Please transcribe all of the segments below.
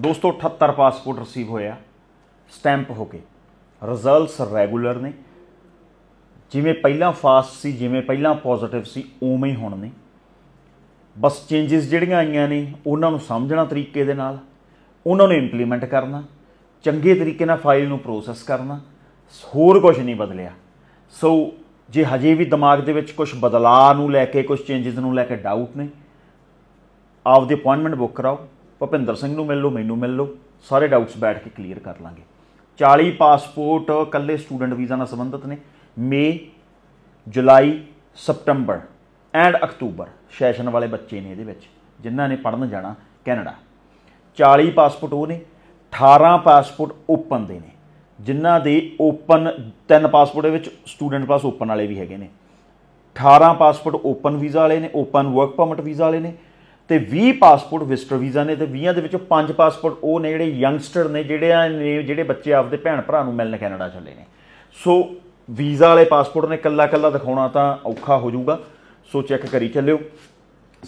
278 passport receive ਹੋਇਆ stamp ਹੋ ਕੇ results regular ਨੇ ਜਿਵੇਂ ਪਹਿਲਾਂ ਫਾਸਟ ਸੀ ਜਿਵੇਂ ਪਹਿਲਾਂ ਪੋਜ਼ਿਟਿਵ ਸੀ ਉਵੇਂ ਹੀ ਹੁਣ ਨੇ ਬਸ ਚੇਂਜਸ ਜਿਹੜੀਆਂ ਆਈਆਂ ਨੇ ਉਹਨਾਂ ਨੂੰ ਸਮਝਣਾ ਤਰੀਕੇ ਦੇ ਨਾਲ ਉਹਨਾਂ ਨੂੰ ਇੰਪਲੀਮੈਂਟ ਕਰਨਾ ਚੰਗੇ ਤਰੀਕੇ ਨਾਲ ਫਾਈਲ ਨੂੰ ਪ੍ਰੋਸੈਸ ਕਰਨਾ ਹੋਰ ਕੁਝ ਨਹੀਂ ਬਦਲਿਆ ਸੋ ਜੇ ਹਜੇ ਵੀ ਦਿਮਾਗ ਦੇ ਵਿੱਚ ਕੁਝ ਬਦਲਾਅ ਨੂੰ ਲੈ ਕੇ ਕੁਝ ਚੇਂਜਸ ਨੂੰ ਲੈ ਕੇ ਡਾਊਟ ਨੇ ਆਪਦੀ ਅਪਾਇੰਟਮੈਂਟ ਬੁੱਕ ਕਰਾਓ ਭਪਿੰਦਰ ਸਿੰਘ ਨੂੰ ਮਿਲ ਲਓ ਮੈਨੂੰ ਮਿਲ ਲਓ ਸਾਰੇ ਡਾਊਟਸ ਬੈਠ ਕੇ ਕਲੀਅਰ ਕਰ ਲਾਂਗੇ 40 ਪਾਸਪੋਰਟ ਇਕੱਲੇ ਸਟੂਡੈਂਟ ਵੀਜ਼ਾ ਨਾਲ ਸੰਬੰਧਿਤ ਨੇ ਮੇ ਜੁਲਾਈ ਸਪਟੰਬਰ ਐਂਡ ਅਕਤੂਬਰ ਸੈਸ਼ਨ ਵਾਲੇ ਬੱਚੇ ਨੇ ਇਹਦੇ ਵਿੱਚ ਜਿਨ੍ਹਾਂ ਨੇ ਪੜਨ ਜਾਣਾ ਕੈਨੇਡਾ 40 ਪਾਸਪੋਰਟ ਉਹ ਨੇ 18 ਪਾਸਪੋਰਟ ਓਪਨ ਦੇ ਨੇ ਜਿਨ੍ਹਾਂ ਦੇ ਓਪਨ ਤਿੰਨ ਪਾਸਪੋਰਟ ਦੇ ਵਿੱਚ ਸਟੂਡੈਂਟ ਪਾਸ ਓਪਨ ਵਾਲੇ ਵੀ ਹੈਗੇ ਨੇ 18 ਪਾਸਪੋਰਟ ਓਪਨ ਵੀਜ਼ਾ ਵਾਲੇ ਨੇ ਓਪਨ ਵਰਕ ਪਰਮਿਟ ਵੀਜ਼ਾ ਵਾਲੇ ਨੇ ਤੇ 20 ਪਾਸਪੋਰਟ ਵਿਜ਼ਟਰ ਵੀਜ਼ਾ ਨੇ ਤੇ 20ਾਂ ਦੇ ਵਿੱਚੋਂ 5 ਪਾਸਪੋਰਟ ਉਹ ਨੇ ਜਿਹੜੇ ਯੰਗਸਟਰ ਨੇ ਜਿਹੜੇ ਆ ਜਿਹੜੇ ਬੱਚੇ ਆਪਦੇ ਭੈਣ ਭਰਾ ਨੂੰ ਮਿਲਣ ਕੈਨੇਡਾ ਚੱਲੇ ਨੇ ਸੋ ਵੀਜ਼ਾ ਵਾਲੇ ਪਾਸਪੋਰਟ ਨੇ ਕੱਲਾ ਕੱਲਾ ਦਿਖਾਉਣਾ ਤਾਂ ਔਖਾ ਹੋ ਜਾਊਗਾ ਸੋ ਚੈੱਕ ਕਰੀ ਚੱਲਿਓ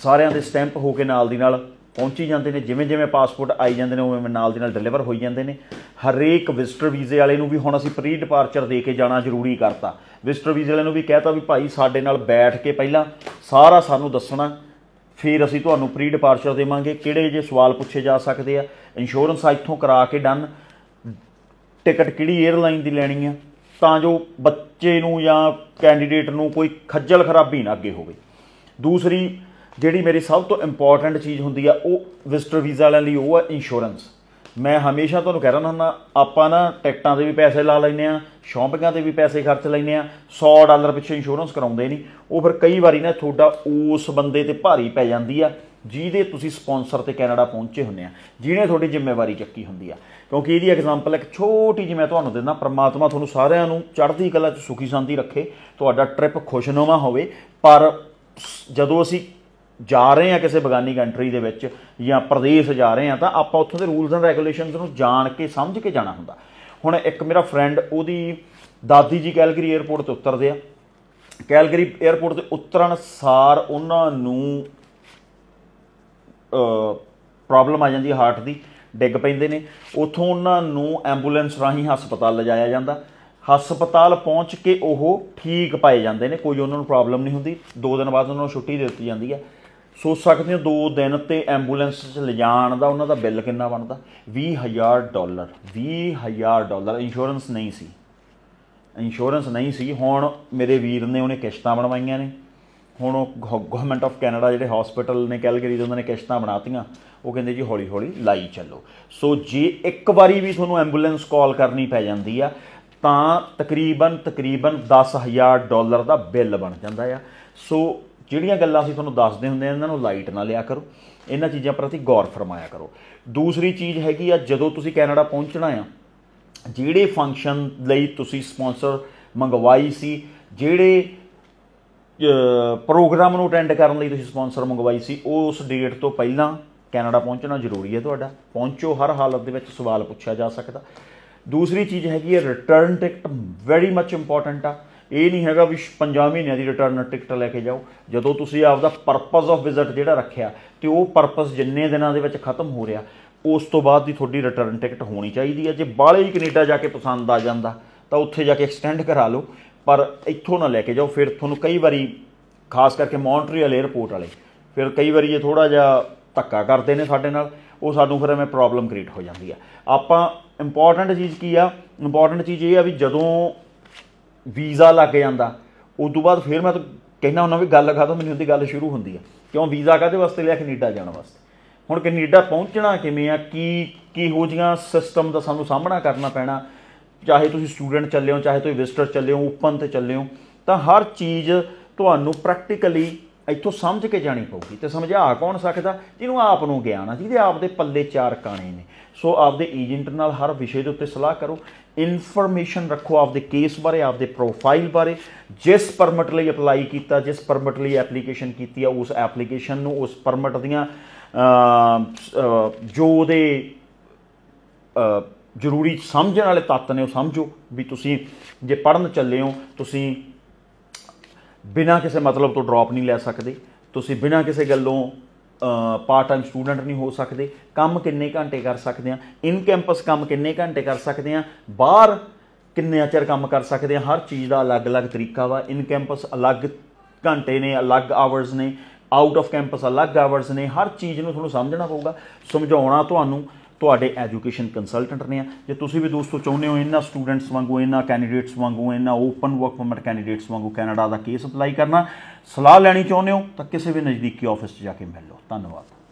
ਸਾਰਿਆਂ ਦੇ ਸਟੈਂਪ ਹੋ ਕੇ ਨਾਲ ਦੀ ਨਾਲ ਪਹੁੰਚੀ ਜਾਂਦੇ ਨੇ ਜਿਵੇਂ ਜਿਵੇਂ ਪਾਸਪੋਰਟ ਆਈ ਜਾਂਦੇ ਨੇ ਉਵੇਂ ਨਾਲ ਦੀ ਨਾਲ ਡਿਲੀਵਰ ਹੋਈ ਜਾਂਦੇ ਨੇ ਹਰੇਕ ਵਿਜ਼ਟਰ ਵੀਜ਼ੇ ਵਾਲੇ ਨੂੰ ਵੀ ਹੁਣ ਅਸੀਂ ਪ੍ਰੀ ਡਿਪਾਰਚਰ ਦੇ ਕੇ ਜਾਣਾ ਜ਼ਰੂਰੀ ਕਰਤਾ ਵਿਜ਼ਟਰ ਵੀਜ਼ੇ ਵਾਲੇ ਨੂੰ ਵੀ ਕਹਿਤਾ ਵੀ ਭਾਈ ਸਾਡੇ ਨਾਲ ਬੈਠ ਕੇ ਪਹਿਲਾਂ ਸਾਰਾ ਸਾਨੂੰ ਦੱਸਣਾ ਫਿਰ ਅਸੀਂ ਤੁਹਾਨੂੰ ਪ੍ਰੀ ਡਿਪਾਰਚਰ ਦੇਵਾਂਗੇ ਕਿਹੜੇ ਜੇ ਸਵਾਲ ਪੁੱਛੇ ਜਾ ਸਕਦੇ ਆ ਇੰਸ਼ੋਰੈਂਸ ਇੱਥੋਂ ਕਰਾ ਕੇ ਡਨ ਟਿਕਟ ਕਿਹੜੀ 에ਅਰਲਾਈਨ ਦੀ ਲੈਣੀ ਆ ਤਾਂ ਜੋ ਬੱਚੇ ਨੂੰ ਜਾਂ ਕੈਂਡੀਡੇਟ ਨੂੰ ਕੋਈ ਖੱਜਲ ਖਰਾਬੀ ਨਾ ਅੱਗੇ ਹੋਵੇ ਦੂਸਰੀ ਜਿਹੜੀ ਮੇਰੀ ਸਭ ਤੋਂ ਇੰਪੋਰਟੈਂਟ ਚੀਜ਼ ਹੁੰਦੀ ਆ ਉਹ ਵਿਜ਼ਟਰ ਵੀਜ਼ਾ ਵਾਲਿਆਂ ਲਈ ਉਹ ਆ ਇੰਸ਼ੋਰੈਂਸ ਮੈਂ ਹਮੇਸ਼ਾ ਤੁਹਾਨੂੰ ਕਹਿ ਰਿਹਾ ਹੁੰਦਾ ਆਪਾਂ ਨਾ ਟਿਕਟਾਂ ਦੇ ਵੀ ਪੈਸੇ ਲਾ ਲੈਨੇ ਆ ਸ਼ੌਪਿੰਗਾਂ ਦੇ ਵੀ ਪੈਸੇ ਖਰਚ ਲੈਨੇ ਆ 100 ਡਾਲਰ ਪਿੱਛੇ ਇੰਸ਼ੋਰੈਂਸ ਕਰਾਉਂਦੇ ਨਹੀਂ ਉਹ ਫਿਰ ਕਈ ਵਾਰੀ ਨਾ ਤੁਹਾਡਾ ਉਸ ਬੰਦੇ ਤੇ ਭਾਰੀ ਪੈ ਜਾਂਦੀ ਆ ਜਿਹਦੇ ਤੁਸੀਂ ਸਪான்ਸਰ ਤੇ ਕੈਨੇਡਾ ਪਹੁੰਚੇ ਹੁੰਨੇ ਆ ਜਿਹਨੇ ਤੁਹਾਡੀ ਜ਼ਿੰਮੇਵਾਰੀ ਚੱਕੀ ਹੁੰਦੀ ਆ ਕਿਉਂਕਿ ਇਹਦੀ ਐਗਜ਼ਾਮਪਲ ਇੱਕ ਛੋਟੀ ਜਿਹੀ ਮੈਂ ਤੁਹਾਨੂੰ ਦਿੰਦਾ ਪ੍ਰਮਾਤਮਾ ਤੁਹਾਨੂੰ ਸਾਰਿਆਂ ਨੂੰ ਚੜ੍ਹਦੀ ਕਲਾ 'ਚ ਸੁਖੀ ਸ਼ਾਂਤੀ ਰੱਖੇ ਤੁਹਾਡਾ ਟ੍ਰਿਪ ਖੁਸ਼ਨੁਮਾ ਹੋਵੇ ਪਰ ਜਦੋਂ ਅਸੀਂ ਜਾ ਰਹੇ ਆ ਕਿਸੇ ਬਗਾਨੀ ਕੰਟਰੀ ਦੇ ਵਿੱਚ ਜਾਂ ਪ੍ਰਦੇਸ਼ ਜਾ ਰਹੇ ਆ ਤਾਂ ਆਪਾਂ ਉੱਥੋਂ ਦੇ ਰੂਲਸ ਐਂਡ ਰੈਗੂਲੇਸ਼ਨਸ ਨੂੰ ਜਾਣ ਕੇ ਸਮਝ ਕੇ ਜਾਣਾ ਹੁੰਦਾ ਹੁਣ ਇੱਕ ਮੇਰਾ ਫਰੈਂਡ ਉਹਦੀ ਦਾਦੀ ਜੀ ਕੈਲਗਰੀ 에ਅਰਪੋਰਟ ਤੇ ਉਤਰਦੇ ਆ ਕੈਲਗਰੀ 에ਅਰਪੋਰਟ ਤੇ ਉਤਰਨ ਸਾਰ ਉਹਨਾਂ ਨੂੰ ਪ੍ਰੋਬਲਮ ਆ ਜਾਂਦੀ ਹਾਰਟ ਦੀ ਡਿੱਗ ਪੈਂਦੇ ਨੇ ਉਥੋਂ ਉਹਨਾਂ ਨੂੰ ਐਂਬੂਲੈਂਸ ਰਾਹੀਂ ਹਸਪਤਾਲ ਲਿਜਾਇਆ ਜਾਂਦਾ ਹਸਪਤਾਲ ਪਹੁੰਚ ਕੇ ਉਹ ਠੀਕ ਪਾਏ ਜਾਂਦੇ ਨੇ ਕੋਈ ਉਹਨਾਂ ਨੂੰ ਪ੍ਰੋਬਲਮ ਨਹੀਂ ਹੁੰਦੀ 2 ਦਿਨ ਬਾਅਦ ਉਹਨਾਂ ਨੂੰ ਛੁੱਟੀ ਦੇ ਦਿੱਤੀ ਜਾਂਦੀ ਹੈ ਸੋਚ ਸਕਦੇ ਹੋ 2 ਦਿਨ ਤੇ ਐਂਬੂਲੈਂਸ 'ਚ ਲਿਜਾਣ ਦਾ ਉਹਨਾਂ ਦਾ ਬਿੱਲ ਕਿੰਨਾ ਬਣਦਾ 20000 ਡਾਲਰ 20000 ਡਾਲਰ ਇੰਸ਼ੋਰੈਂਸ ਨਹੀਂ ਸੀ ਇੰਸ਼ੋਰੈਂਸ ਨਹੀਂ ਸੀ ਹੁਣ ਮੇਰੇ ਵੀਰ ਨੇ ਉਹਨੇ ਕਿਸ਼ਤਾਂ ਬਣਵਾਈਆਂ ਨੇ ਹੁਣ ਉਹ ਗਵਰਨਮੈਂਟ ਆਫ ਕੈਨੇਡਾ ਜਿਹੜੇ ਹਸਪੀਟਲ ਨੇ ਕੈਲਗਰੀ ਦੇ ਉਹਨਾਂ ਨੇ ਕਿਸ਼ਤਾਂ ਬਣਾਤੀਆਂ ਉਹ ਕਹਿੰਦੇ ਜੀ ਹੌਲੀ ਹੌਲੀ ਲਾਈ ਚੱਲੋ ਸੋ ਜੇ ਇੱਕ ਵਾਰੀ ਵੀ ਤੁਹਾਨੂੰ ਐਂਬੂਲੈਂਸ ਕਾਲ ਕਰਨੀ ਪੈ ਜਾਂਦੀ ਆ ਤਾਂ ਤਕਰੀਬਨ ਤਕਰੀਬਨ 10000 ਡਾਲਰ ਦਾ ਬਿੱਲ ਬਣ ਜਾਂਦਾ ਆ ਸੋ ਜਿਹੜੀਆਂ ਗੱਲਾਂ ਅਸੀਂ ਤੁਹਾਨੂੰ ਦੱਸਦੇ ਹੁੰਦੇ ਆ ਇਹਨਾਂ ਨੂੰ ਲਾਈਟ ਨਾ ਲਿਆ ਕਰੋ ਇਹਨਾਂ ਚੀਜ਼ਾਂ ਪ੍ਰਤੀ ਗੌਰ ਫਰਮਾਇਆ ਕਰੋ ਦੂਸਰੀ ਚੀਜ਼ ਹੈਗੀ ਆ ਜਦੋਂ ਤੁਸੀਂ ਕੈਨੇਡਾ ਪਹੁੰਚਣਾ ਆ ਜਿਹੜੇ ਫੰਕਸ਼ਨ ਲਈ ਤੁਸੀਂ ਸਪான்ਸਰ ਮੰਗਵਾਈ ਸੀ ਜਿਹੜੇ ਪ੍ਰੋਗਰਾਮ ਨੂੰ ਅਟੈਂਡ ਕਰਨ ਲਈ ਤੁਸੀਂ ਸਪான்ਸਰ ਮੰਗਵਾਈ ਸੀ ਉਸ ਡੇਟ ਤੋਂ ਪਹਿਲਾਂ ਕੈਨੇਡਾ ਪਹੁੰਚਣਾ ਜ਼ਰੂਰੀ ਹੈ ਤੁਹਾਡਾ ਪਹੁੰਚੋ ਹਰ ਹਾਲਤ ਦੇ ਵਿੱਚ ਸਵਾਲ ਪੁੱਛਿਆ ਜਾ ਸਕਦਾ ਦੂਸਰੀ ਚੀਜ਼ ਹੈਗੀ ਹੈ return ticket very much important ਆ ਇਹ ਨਹੀਂ ਹੈਗਾ ਵੀ 5 ਮਹੀਨਿਆਂ ਦੀ ਰਿਟਰਨ ਟਿਕਟ ਲੈ ਕੇ ਜਾਓ ਜਦੋਂ ਤੁਸੀਂ ਆਪਦਾ ਪਰਪਸ ਆਫ ਵਿਜ਼ਿਟ ਜਿਹੜਾ ਰੱਖਿਆ ਤੇ ਉਹ ਪਰਪਸ ਜਿੰਨੇ ਦਿਨਾਂ ਦੇ ਵਿੱਚ ਖਤਮ ਹੋ ਰਿਹਾ ਉਸ ਤੋਂ ਬਾਅਦ ਦੀ ਤੁਹਾਡੀ ਰਿਟਰਨ ਟਿਕਟ ਹੋਣੀ ਚਾਹੀਦੀ ਹੈ ਜੇ ਬਾਲੇ ਹੀ ਕੈਨੇਡਾ ਜਾ ਕੇ ਪਸੰਦ ਆ ਜਾਂਦਾ ਤਾਂ ਉੱਥੇ ਜਾ ਕੇ ਐਕਸਟੈਂਡ ਕਰਾ ਲਓ ਪਰ ਇੱਥੋਂ ਨਾ ਲੈ ਕੇ ਜਾਓ ਫਿਰ ਤੁਹਾਨੂੰ ਕਈ ਵਾਰੀ ਖਾਸ ਕਰਕੇ ਮੌਂਟਰੀਅਲ 에ਅਰਪੋਰਟ ਵਾਲੇ ਫਿਰ ਕਈ ਵਾਰੀ ਇਹ ਥੋੜਾ ਜਿਹਾ ਧੱਕਾ ਕਰਦੇ ਨੇ ਸਾਡੇ ਨਾਲ ਉਹ ਸਾਨੂੰ ਫਿਰ ਐਵੇਂ ਪ੍ਰੋਬਲਮ ਕ੍ਰੀਏਟ ਹੋ ਜਾਂਦੀ ਆ ਆਪਾਂ ਇੰਪੋਰਟੈਂਟ ਚੀਜ਼ ਕੀ ਆ ਇੰਪੋਰਟੈਂਟ ਚੀਜ਼ ਇਹ ਆ ਵੀ ਜਦੋਂ ਵੀਜ਼ਾ ਲੱਗ ਜਾਂਦਾ ਉਸ ਤੋਂ ਬਾਅਦ ਫਿਰ ਮੈਂ ਕਹਿੰਦਾ ਉਹਨਾਂ ਵੀ ਗੱਲ ਲਗਾ ਦੋ ਮੈਨੂੰ ਉਹਦੀ ਗੱਲ ਸ਼ੁਰੂ ਹੁੰਦੀ ਆ ਕਿਉਂ ਵੀਜ਼ਾ ਕਾਦੇ ਵਾਸਤੇ ਲਿਆ ਕੈਨੇਡਾ ਜਾਣ ਵਾਸਤੇ ਹੁਣ ਕੈਨੇਡਾ ਪਹੁੰਚਣਾ ਕਿਵੇਂ ਆ ਕੀ ਕੀ ਹੋ ਜੀਆਂ ਸਿਸਟਮ ਦਾ ਸਾਨੂੰ ਸਾਹਮਣਾ ਕਰਨਾ ਪੈਣਾ ਚਾਹੇ ਤੁਸੀਂ ਸਟੂਡੈਂਟ ਚੱਲੇ ਹੋ ਚਾਹੇ ਤੁਸੀਂ ਵਿਜ਼ਟਰ ਚੱਲੇ ਹੋ ਓਪਨ ਤੇ ਚੱਲੇ ਹੋ ਤਾਂ ਹਰ ਚੀਜ਼ ਤੁਹਾਨੂੰ ਪ੍ਰੈਕਟੀਕਲੀ ਇੱਥੋਂ ਸਮਝ ਕੇ ਜਾਣੀ ਪਊਗੀ ਤੇ ਸਮਝਾ ਕੌਣ ਸਕਦਾ ਜਿਹਨੂੰ ਆਪ ਨੂੰ ਗਿਆਨ ਆ ਜਿਹਦੇ ਆਪ ਦੇ ਪੱਲੇ ਚਾਰ ਕਾਣੇ ਨੇ ਸੋ ਆਪਦੇ ਏਜੰਟ ਨਾਲ ਹਰ ਵਿਸ਼ੇ ਦੇ ਉੱਤੇ ਸਲਾਹ ਕਰੋ ਇਨਫੋਰਮੇਸ਼ਨ ਰੱਖੋ ਆਪਦੇ ਕੇਸ ਬਾਰੇ ਆਪਦੇ ਪ੍ਰੋਫਾਈਲ ਬਾਰੇ ਜਿਸ ਪਰਮਿਟ ਲਈ ਅਪਲਾਈ ਕੀਤਾ ਜਿਸ ਪਰਮਿਟ ਲਈ ਐਪਲੀਕੇਸ਼ਨ ਕੀਤੀ ਆ ਉਸ ਐਪਲੀਕੇਸ਼ਨ ਨੂੰ ਉਸ ਪਰਮਿਟ ਦੀਆਂ ਜੋ ਉਹਦੇ ਜ਼ਰੂਰੀ ਸਮਝਣ ਵਾਲੇ ਤੱਤ ਨੇ ਉਹ ਸਮਝੋ ਵੀ ਤੁਸੀਂ ਜੇ ਪੜਨ ਚੱਲੇ ਹੋ ਤੁਸੀਂ ਬਿਨਾ ਕਿਸੇ ਮਤਲਬ ਤੋਂ ਡ੍ਰੌਪ ਨਹੀਂ ਲੈ ਸਕਦੇ ਤੁਸੀਂ ਬਿਨਾ ਕਿਸੇ ਗੱਲੋਂ ਪਾਰਟ ਟਾਈਮ ਸਟੂਡੈਂਟ ਨਹੀਂ ਹੋ ਸਕਦੇ ਕੰਮ ਕਿੰਨੇ ਘੰਟੇ ਕਰ ਸਕਦੇ ਆ ਇਨ ਕੈਂਪਸ ਕੰਮ ਕਿੰਨੇ ਘੰਟੇ ਕਰ ਸਕਦੇ ਆ ਬਾਹਰ ਕਿੰਨੇ ਅਚਰ ਕੰਮ ਕਰ ਸਕਦੇ ਆ ਹਰ ਚੀਜ਼ ਦਾ ਅਲੱਗ-ਅਲੱਗ ਤਰੀਕਾ ਵਾ ਇਨ ਕੈਂਪਸ ਅਲੱਗ ਘੰਟੇ ਨੇ ਅਲੱਗ ਆਵਰਸ ਨੇ ਆਊਟ ਆਫ ਕੈਂਪਸ ਅਲੱਗ ਆਵਰਸ ਨੇ ਹਰ ਚੀਜ਼ ਨੂੰ ਤੁਹਾਨੂੰ ਸਮਝਣਾ ਪਊਗਾ ਸਮਝਾਉਣਾ ਤੁਹਾਨੂੰ ਤੁਹਾਡੇ ਐਜੂਕੇਸ਼ਨ ਕੰਸਲਟੈਂਟ ਨੇ ਆ ਜੇ ਤੁਸੀਂ ਵੀ ਦੋਸਤੋ ਚਾਹੁੰਦੇ ਹੋ ਇਹਨਾਂ ਸਟੂਡੈਂਟਸ ਵਾਂਗੂ ਇਹਨਾਂ ਕੈਂਡੀਡੇਟਸ ਵਾਂਗੂ ਇਹਨਾਂ ਓਪਨ ਵਰਕ ਪਰਮਿਟ ਕੈਂਡੀਡੇਟਸ ਵਾਂਗੂ ਕੈਨੇਡਾ ਦਾ ਕੇਸ ਅਪਲਾਈ ਕਰਨਾ ਸਲਾਹ ਲੈਣੀ ਚਾਹੁੰਦੇ ਹੋ ਤਾਂ ਕਿਸੇ ਵੀ ਨਜ਼ਦੀਕੀ ਆਫਿਸ 'ਚ ਜਾ ਕੇ ਮਿਲ ਲਓ ਧੰਨਵਾਦ